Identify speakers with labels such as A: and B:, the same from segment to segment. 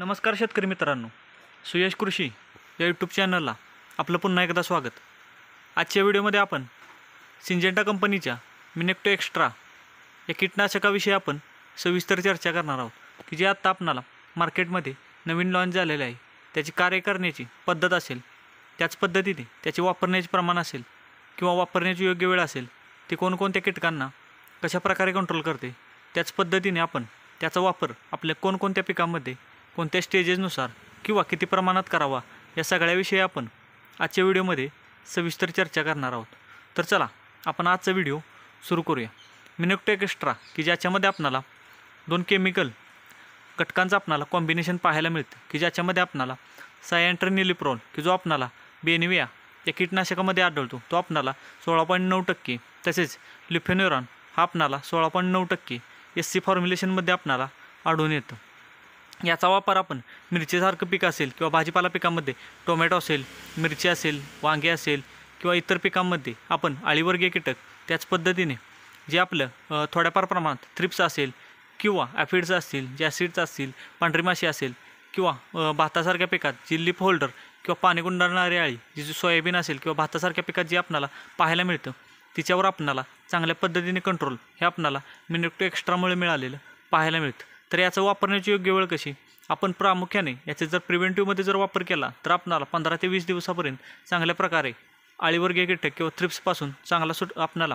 A: नमस्कार शेतकरी मित्रांनो सुयश कृषी या यूट्यूब चॅनलला आपलं पुन्हा एकदा स्वागत आजच्या व्हिडिओमध्ये आपण सिंजेंटा कंपनीच्या मिनेक्टो एक्स्ट्रा या कीटनाशकाविषयी आपण सविस्तर चर्चा करणार आहोत की जे आत्ता आपणाला मार्केटमध्ये नवीन लॉन्च झालेले आहे त्याची कार्य करण्याची पद्धत असेल त्याच पद्धतीने त्याचे वापरण्याचे प्रमाण असेल किंवा वापरण्याची योग्य वेळ असेल ते कोणकोणत्या कीटकांना कशाप्रकारे कंट्रोल करते त्याच पद्धतीने आपण त्याचा वापर आपल्या कोणकोणत्या पिकांमध्ये कोणत्या स्टेजेसनुसार किंवा किती प्रमाणात करावा या सगळ्याविषयी आपण आजच्या व्हिडिओमध्ये सविस्तर चर्चा करणार आहोत तर चला आपण आजचा व्हिडिओ सुरू करूया मिनोक्टेक एक्स्ट्रा की ज्याच्यामध्ये आपणाला दोन केमिकल घटकांचं आपणाला कॉम्बिनेशन पाहायला मिळतं की ज्याच्यामध्ये आपणाला सायंट्रनिलिप्रॉल की जो आपणाला बेनिविया या कीटनाशकामध्ये आढळतो तो आपणाला सोळा पॉईंट नऊ टक्के तसेच लिफेनोरॉन हा आपणाला सोळा पॉईंट नऊ टक्के एस सी फॉर्म्युलेशनमध्ये आपणाला आढळून येतं याचा वापर आपण मिरचीसारखं पीक असेल किंवा भाजीपाला पिकामध्ये टोमॅटो असेल मिरची असेल वांगे असेल किंवा इतर पिकांमध्ये आपण आळीवर्गीय कीटक त्याच पद्धतीने जे आपलं थोड्याफार प्रमाणात थ्रिप्स असेल किंवा ॲफिड्स असतील जॅसिड्स असतील पांढरी माशी असेल किंवा भातासारख्या पिकात जी लिप होल्डर किंवा पाणी गुंडाळणारी आळी जी जी सोयाबीन असेल किंवा भातासारख्या पिकात जी आपल्याला पाहायला मिळतं तिच्यावर आपणाला चांगल्या पद्धतीने कंट्रोल हे आपणाला मिनिट एक्स्ट्रामुळे मिळालेलं पाहायला मिळतं तर याचा वापरण्याची योग्य वेळ कशी आपण प्रामुख्याने याचे जर प्रिव्हेंटिव्हमध्ये जर वापर केला तर आपणाला पंधरा ते वीस दिवसापर्यंत चांगल्या प्रकारे आळीवर्गीय कीटक किंवा थ्रिप्सपासून चांगला सुट आपणाला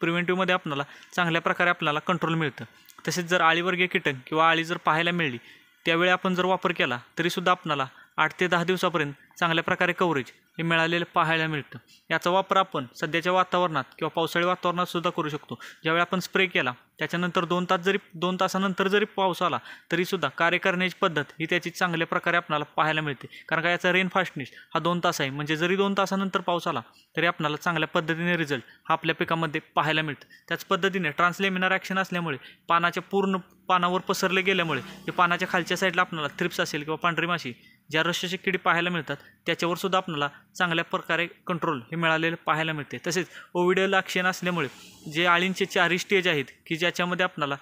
A: प्रिव्हेंटिव्हमध्ये आपणाला चांगल्या प्रकारे आपल्याला कंट्रोल मिळतं तसेच जर आळीवर्गीय कीटक किंवा आळी जर पाहायला मिळली त्यावेळी आपण जर वापर केला तरीसुद्धा आपणाला आठ ते दहा दिवसापर्यंत चांगल्या प्रकारे कव्हरेज हे मिळालेलं पाहायला मिळतं याचा वापर आपण सध्याच्या वातावरणात किंवा पावसाळी वातावरणात सुद्धा करू शकतो ज्यावेळी आपण स्प्रे केला त्याच्यानंतर दोन तास जरी दोन तासानंतर जरी पाऊस आला तरीसुद्धा कार्य करण्याची पद्धत ही त्याची चांगल्या प्रकारे आपल्याला पाहायला मिळते कारण का याचा रेन फास्टनेस हा दोन तास आहे म्हणजे जरी दोन तासानंतर पाऊस आला तरी आपल्याला चांगल्या पद्धतीने रिझल्ट हा आपल्या पिकामध्ये पाहायला मिळतं त्याच पद्धतीने ट्रान्सलेमिनार ॲक्शन असल्यामुळे पानाच्या पूर्ण पानावर पसरले गेल्यामुळे ते पानाच्या खालच्या साईडला आपल्याला थ्रिप्स असेल किंवा पांढरी माशी ज्या रशाची किडी पाहायला मिळतात त्याच्यावर सुद्धा आपल्याला चांगल्या प्रकारे कंट्रोल हे मिळालेले पाहायला मिळते तसेच कोविड लाक्षण असल्यामुळे जे आळींचे चारही स्टेज आहेत की ज्याच्यामध्ये आपणाला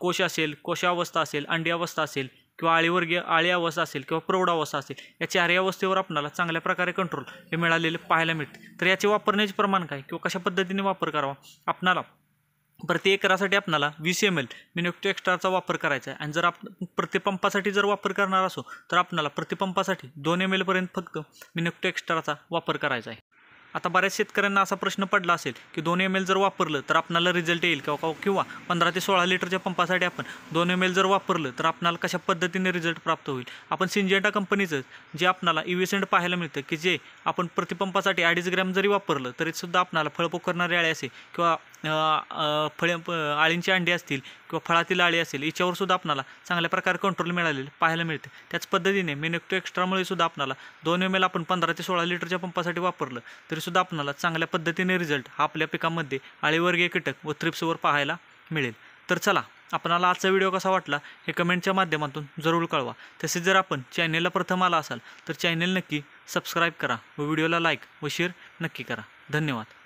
A: कोश असेल कोशावस्था असेल अंडी अवस्था असेल किंवा आळीवर्गीय आळी अवस्था असेल किंवा प्रौढावस्था असेल या चारही अवस्थेवर आपल्याला चांगल्या प्रकारे कंट्रोल हे मिळालेले पाहायला मिळते तर याचे वापरण्याचे प्रमाण काय किंवा कशा पद्धतीने वापर करावा आपणाला प्रति एकरासाठी आपल्याला वीस एम एल मिनोक्टो एक्स्ट्राचा वापर करायचा आहे आणि जर आपण प्रतिपंपासाठी जर वापर करणार असो तर आपल्याला प्रतिपंपासाठी दोन एम एलपर्यंत फक्त मिनोक्टो एक्स्ट्राचा वापर करायचा आहे आता बऱ्याच शेतकऱ्यांना असा प्रश्न पडला असेल की दोन एम एल जर वापरलं तर आपल्याला रिझल्ट येईल किंवा किंवा पंधरा ते सोळा लिटरच्या पंपासाठी आपण दोन एम एल जर वापरलं तर आपणाला कशा पद्धतीने रिझल्ट प्राप्त होईल आपण सिंजेंटा कंपनीचं जे आपणाला इव्हिसेंट e पाहायला मिळतं की जे आपण प्रतिपंपासाठी अडीच ग्रॅम जरी वापरलं तरीसुद्धा आपणाला फळपोखरणारी आळे असेल किंवा फळे आळींची अंडी असतील किंवा फळातील आळी असेल याच्यावर सुद्धा आपणाला चांगल्या प्रकारे कंट्रोल मिळालेले पाहायला मिळते त्याच पद्धतीने मेनेक्टो एक्स्ट्रामुळे सुद्धा आपणाला दोन एम एल आपण पंधरा ते सोळा लिटरच्या पंपासाठी वापरलं तरी सुद्धा आपणाला चांगल्या पद्धतीने रिझल्ट हा आपल्या पिकामध्ये आळीवर्गीय कीटक व थ्रिप्सवर पाहायला मिळेल तर चला आपणाला आजचा व्हिडिओ कसा वाटला हे कमेंटच्या माध्यमातून जरूर कळवा तसेच जर आपण चॅनेलला प्रथम आला असाल तर चॅनेल नक्की सबस्क्राईब करा व व्हिडिओला लाईक व शेअर नक्की करा धन्यवाद